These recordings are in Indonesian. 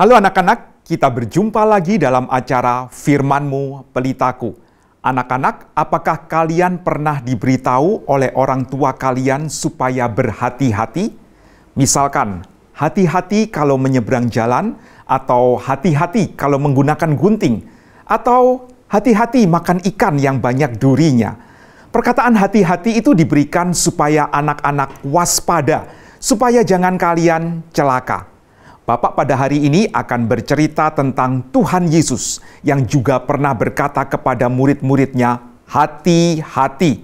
Halo anak-anak, kita berjumpa lagi dalam acara Firmanmu Pelitaku. Anak-anak, apakah kalian pernah diberitahu oleh orang tua kalian supaya berhati-hati? Misalkan, hati-hati kalau menyeberang jalan, atau hati-hati kalau menggunakan gunting, atau hati-hati makan ikan yang banyak durinya. Perkataan hati-hati itu diberikan supaya anak-anak waspada, supaya jangan kalian celaka. Bapak pada hari ini akan bercerita tentang Tuhan Yesus yang juga pernah berkata kepada murid-muridnya, "Hati-hati."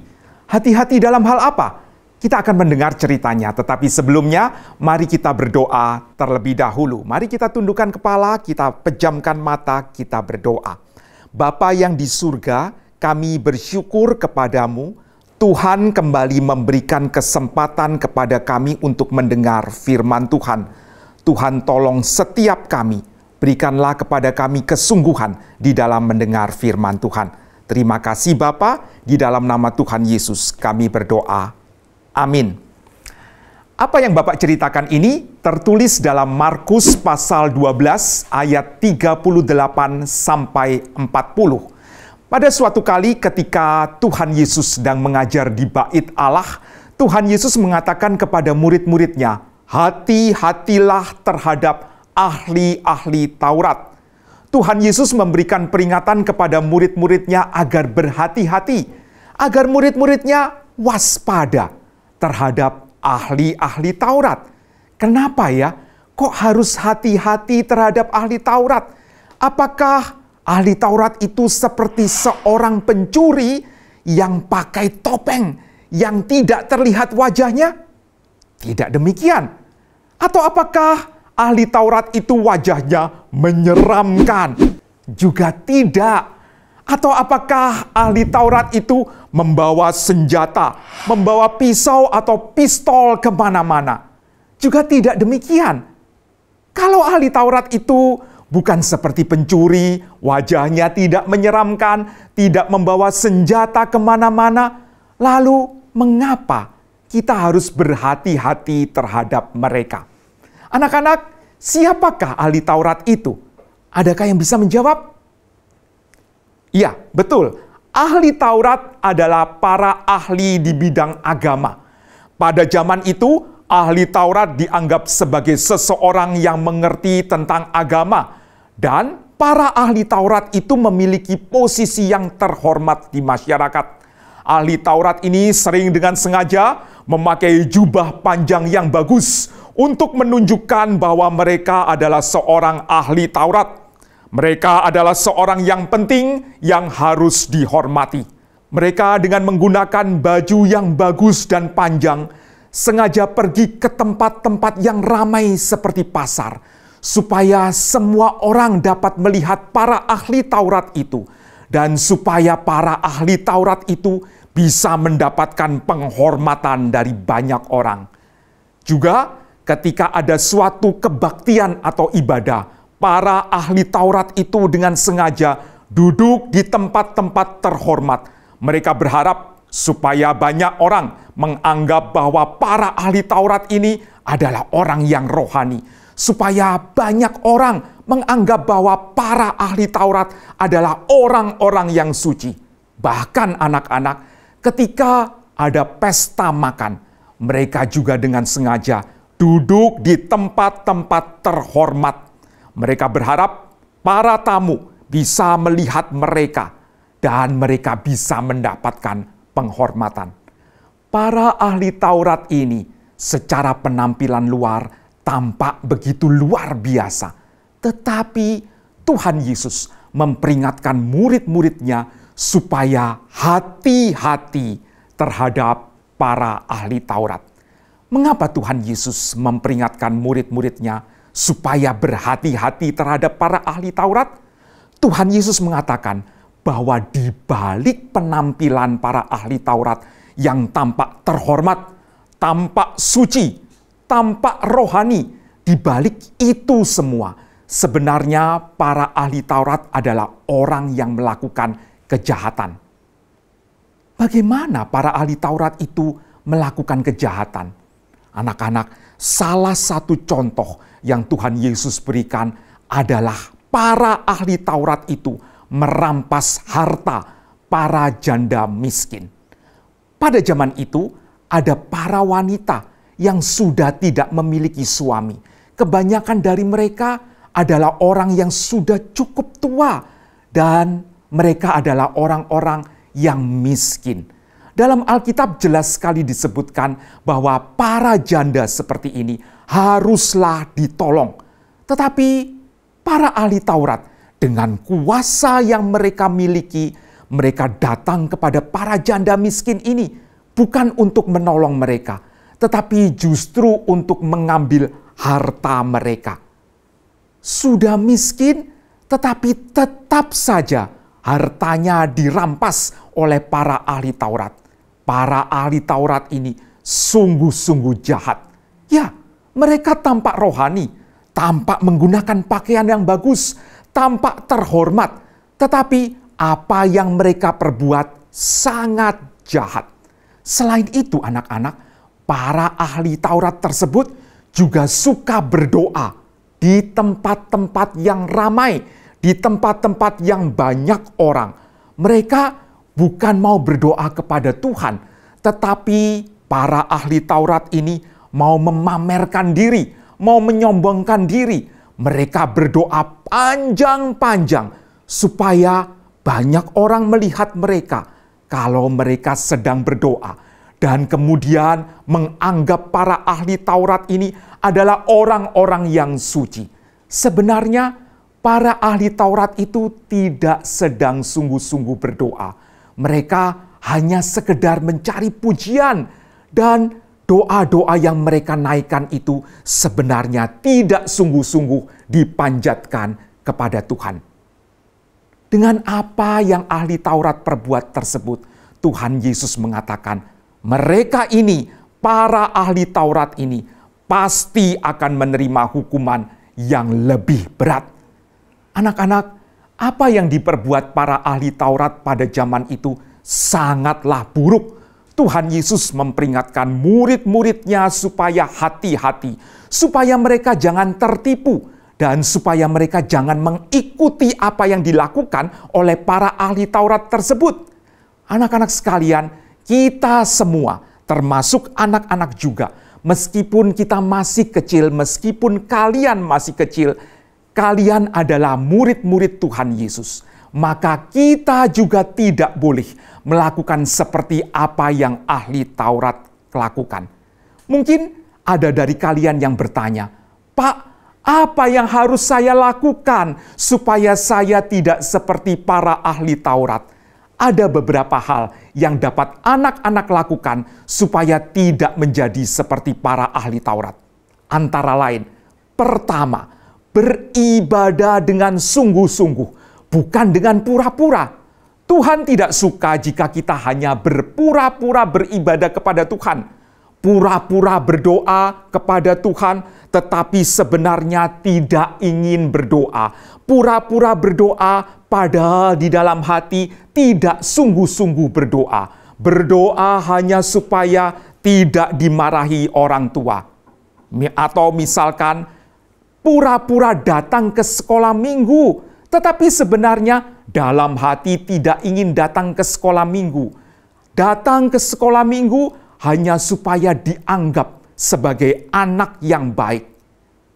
Hati-hati dalam hal apa? Kita akan mendengar ceritanya, tetapi sebelumnya mari kita berdoa terlebih dahulu. Mari kita tundukkan kepala, kita pejamkan mata, kita berdoa. Bapa yang di surga, kami bersyukur kepadamu. Tuhan kembali memberikan kesempatan kepada kami untuk mendengar firman Tuhan Tuhan tolong setiap kami, berikanlah kepada kami kesungguhan di dalam mendengar firman Tuhan. Terima kasih Bapa, di dalam nama Tuhan Yesus kami berdoa. Amin. Apa yang Bapak ceritakan ini tertulis dalam Markus pasal 12 ayat 38 sampai 40. Pada suatu kali ketika Tuhan Yesus sedang mengajar di bait Allah, Tuhan Yesus mengatakan kepada murid-muridnya, hati-hatilah terhadap ahli-ahli Taurat. Tuhan Yesus memberikan peringatan kepada murid-muridnya agar berhati-hati, agar murid-muridnya waspada terhadap ahli-ahli Taurat. Kenapa ya? Kok harus hati-hati terhadap ahli Taurat? Apakah ahli Taurat itu seperti seorang pencuri yang pakai topeng yang tidak terlihat wajahnya? Tidak demikian. Atau apakah ahli Taurat itu wajahnya menyeramkan? Juga tidak. Atau apakah ahli Taurat itu membawa senjata, membawa pisau atau pistol kemana-mana? Juga tidak demikian. Kalau ahli Taurat itu bukan seperti pencuri, wajahnya tidak menyeramkan, tidak membawa senjata kemana-mana, lalu mengapa kita harus berhati-hati terhadap mereka. Anak-anak, siapakah ahli Taurat itu? Adakah yang bisa menjawab? Ya, betul. Ahli Taurat adalah para ahli di bidang agama. Pada zaman itu, ahli Taurat dianggap sebagai seseorang yang mengerti tentang agama, dan para ahli Taurat itu memiliki posisi yang terhormat di masyarakat Ahli Taurat ini sering dengan sengaja memakai jubah panjang yang bagus untuk menunjukkan bahwa mereka adalah seorang ahli Taurat. Mereka adalah seorang yang penting yang harus dihormati. Mereka dengan menggunakan baju yang bagus dan panjang sengaja pergi ke tempat-tempat yang ramai seperti pasar supaya semua orang dapat melihat para ahli Taurat itu dan supaya para ahli Taurat itu bisa mendapatkan penghormatan dari banyak orang. Juga ketika ada suatu kebaktian atau ibadah, para ahli Taurat itu dengan sengaja duduk di tempat-tempat terhormat. Mereka berharap supaya banyak orang menganggap bahwa para ahli Taurat ini adalah orang yang rohani supaya banyak orang menganggap bahwa para ahli Taurat adalah orang-orang yang suci. Bahkan anak-anak ketika ada pesta makan, mereka juga dengan sengaja duduk di tempat-tempat terhormat. Mereka berharap para tamu bisa melihat mereka dan mereka bisa mendapatkan penghormatan. Para ahli Taurat ini secara penampilan luar tampak begitu luar biasa. Tetapi Tuhan Yesus memperingatkan murid-muridnya supaya hati-hati terhadap para ahli Taurat. Mengapa Tuhan Yesus memperingatkan murid-muridnya supaya berhati-hati terhadap para ahli Taurat? Tuhan Yesus mengatakan bahwa di balik penampilan para ahli Taurat yang tampak terhormat, tampak suci, tampak rohani di balik itu semua. Sebenarnya para ahli Taurat adalah orang yang melakukan kejahatan. Bagaimana para ahli Taurat itu melakukan kejahatan? Anak-anak, salah satu contoh yang Tuhan Yesus berikan adalah para ahli Taurat itu merampas harta para janda miskin. Pada zaman itu, ada para wanita yang sudah tidak memiliki suami. Kebanyakan dari mereka adalah orang yang sudah cukup tua, dan mereka adalah orang-orang yang miskin. Dalam Alkitab jelas sekali disebutkan bahwa para janda seperti ini haruslah ditolong. Tetapi para ahli Taurat dengan kuasa yang mereka miliki, mereka datang kepada para janda miskin ini bukan untuk menolong mereka, tetapi justru untuk mengambil harta mereka. Sudah miskin, tetapi tetap saja hartanya dirampas oleh para ahli Taurat. Para ahli Taurat ini sungguh-sungguh jahat. Ya, mereka tampak rohani, tampak menggunakan pakaian yang bagus, tampak terhormat, tetapi apa yang mereka perbuat sangat jahat. Selain itu, anak-anak, para ahli Taurat tersebut juga suka berdoa di tempat-tempat yang ramai, di tempat-tempat yang banyak orang. Mereka bukan mau berdoa kepada Tuhan, tetapi para ahli Taurat ini mau memamerkan diri, mau menyombongkan diri. Mereka berdoa panjang-panjang supaya banyak orang melihat mereka kalau mereka sedang berdoa dan kemudian menganggap para ahli Taurat ini adalah orang-orang yang suci. Sebenarnya, para ahli Taurat itu tidak sedang sungguh-sungguh berdoa. Mereka hanya sekedar mencari pujian dan doa-doa yang mereka naikkan itu sebenarnya tidak sungguh-sungguh dipanjatkan kepada Tuhan. Dengan apa yang ahli Taurat perbuat tersebut, Tuhan Yesus mengatakan, mereka ini, para ahli Taurat ini, pasti akan menerima hukuman yang lebih berat. Anak-anak, apa yang diperbuat para ahli Taurat pada zaman itu sangatlah buruk. Tuhan Yesus memperingatkan murid-muridnya supaya hati-hati, supaya mereka jangan tertipu, dan supaya mereka jangan mengikuti apa yang dilakukan oleh para ahli Taurat tersebut. Anak-anak sekalian, kita semua, termasuk anak-anak juga, meskipun kita masih kecil, meskipun kalian masih kecil, kalian adalah murid-murid Tuhan Yesus. Maka kita juga tidak boleh melakukan seperti apa yang ahli Taurat lakukan. Mungkin ada dari kalian yang bertanya, "Pak, apa yang harus saya lakukan supaya saya tidak seperti para ahli Taurat?" ada beberapa hal yang dapat anak-anak lakukan supaya tidak menjadi seperti para ahli Taurat. Antara lain, pertama, beribadah dengan sungguh-sungguh, bukan dengan pura-pura. Tuhan tidak suka jika kita hanya berpura-pura beribadah kepada Tuhan pura-pura berdoa kepada Tuhan, tetapi sebenarnya tidak ingin berdoa. Pura-pura berdoa, padahal di dalam hati tidak sungguh-sungguh berdoa. Berdoa hanya supaya tidak dimarahi orang tua, atau misalkan pura-pura datang ke sekolah minggu, tetapi sebenarnya dalam hati tidak ingin datang ke sekolah minggu. Datang ke sekolah minggu hanya supaya dianggap sebagai anak yang baik.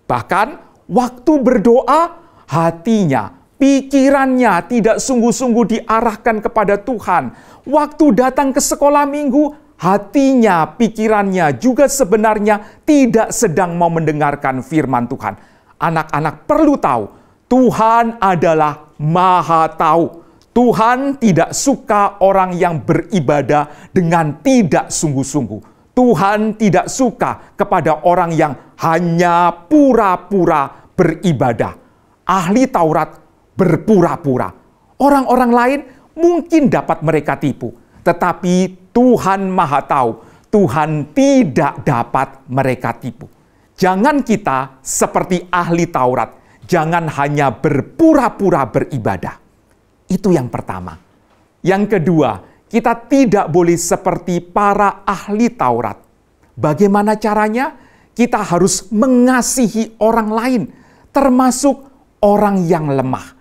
Bahkan waktu berdoa, hatinya, pikirannya tidak sungguh-sungguh diarahkan kepada Tuhan. Waktu datang ke sekolah minggu, hatinya, pikirannya juga sebenarnya tidak sedang mau mendengarkan firman Tuhan. Anak-anak perlu tahu, Tuhan adalah Maha Tahu. Tuhan tidak suka orang yang beribadah dengan tidak sungguh-sungguh. Tuhan tidak suka kepada orang yang hanya pura-pura beribadah. Ahli Taurat berpura-pura. Orang-orang lain mungkin dapat mereka tipu, tetapi Tuhan Maha Tahu, Tuhan tidak dapat mereka tipu. Jangan kita seperti ahli Taurat, jangan hanya berpura-pura beribadah. Itu yang pertama. Yang kedua, kita tidak boleh seperti para ahli Taurat. Bagaimana caranya? Kita harus mengasihi orang lain, termasuk orang yang lemah.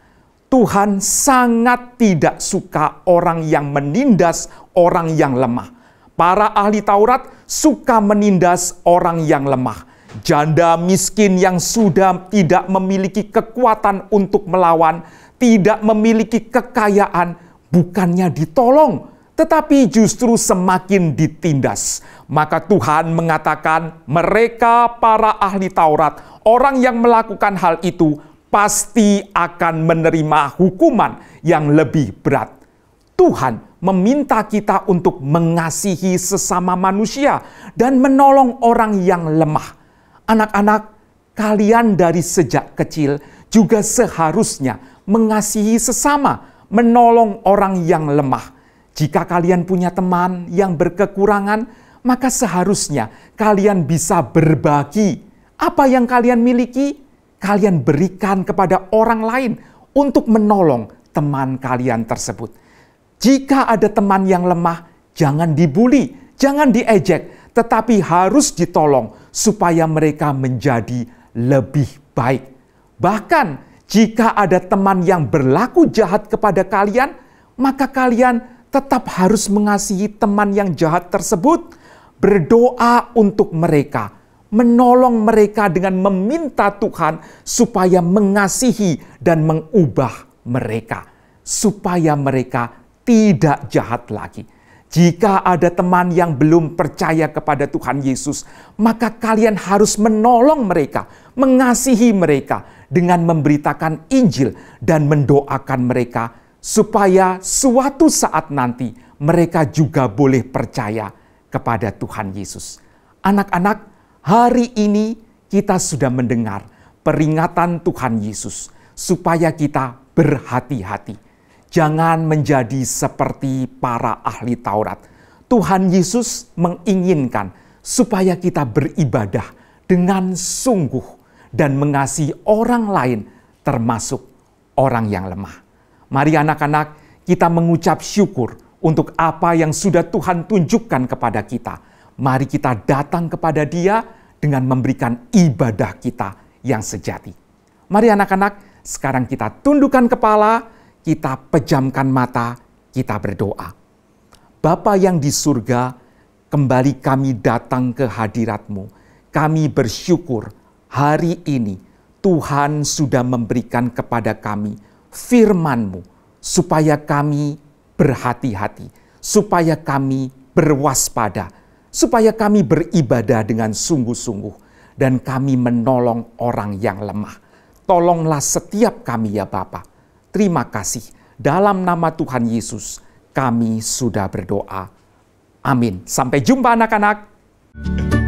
Tuhan sangat tidak suka orang yang menindas orang yang lemah. Para ahli Taurat suka menindas orang yang lemah. Janda miskin yang sudah tidak memiliki kekuatan untuk melawan tidak memiliki kekayaan bukannya ditolong, tetapi justru semakin ditindas. Maka Tuhan mengatakan, mereka para ahli Taurat, orang yang melakukan hal itu pasti akan menerima hukuman yang lebih berat. Tuhan meminta kita untuk mengasihi sesama manusia dan menolong orang yang lemah. Anak-anak, kalian dari sejak kecil juga seharusnya mengasihi sesama, menolong orang yang lemah. Jika kalian punya teman yang berkekurangan, maka seharusnya kalian bisa berbagi apa yang kalian miliki. Kalian berikan kepada orang lain untuk menolong teman kalian tersebut. Jika ada teman yang lemah, jangan dibully, jangan diejek, tetapi harus ditolong supaya mereka menjadi lebih baik. Bahkan jika ada teman yang berlaku jahat kepada kalian, maka kalian tetap harus mengasihi teman yang jahat tersebut, berdoa untuk mereka, menolong mereka dengan meminta Tuhan supaya mengasihi dan mengubah mereka, supaya mereka tidak jahat lagi. Jika ada teman yang belum percaya kepada Tuhan Yesus, maka kalian harus menolong mereka, mengasihi mereka, dengan memberitakan Injil dan mendoakan mereka supaya suatu saat nanti mereka juga boleh percaya kepada Tuhan Yesus. Anak-anak, hari ini kita sudah mendengar peringatan Tuhan Yesus supaya kita berhati-hati. Jangan menjadi seperti para ahli Taurat. Tuhan Yesus menginginkan supaya kita beribadah dengan sungguh dan mengasihi orang lain termasuk orang yang lemah. Mari anak-anak kita mengucap syukur untuk apa yang sudah Tuhan tunjukkan kepada kita. Mari kita datang kepada dia dengan memberikan ibadah kita yang sejati. Mari anak-anak sekarang kita tundukkan kepala, kita pejamkan mata, kita berdoa. Bapa yang di surga, kembali kami datang ke hadiratmu. Kami bersyukur hari ini Tuhan sudah memberikan kepada kami firman-Mu, supaya kami berhati-hati, supaya kami berwaspada, supaya kami beribadah dengan sungguh-sungguh, dan kami menolong orang yang lemah. Tolonglah setiap kami ya Bapa. Terima kasih. Dalam nama Tuhan Yesus kami sudah berdoa. Amin. Sampai jumpa anak-anak. thank you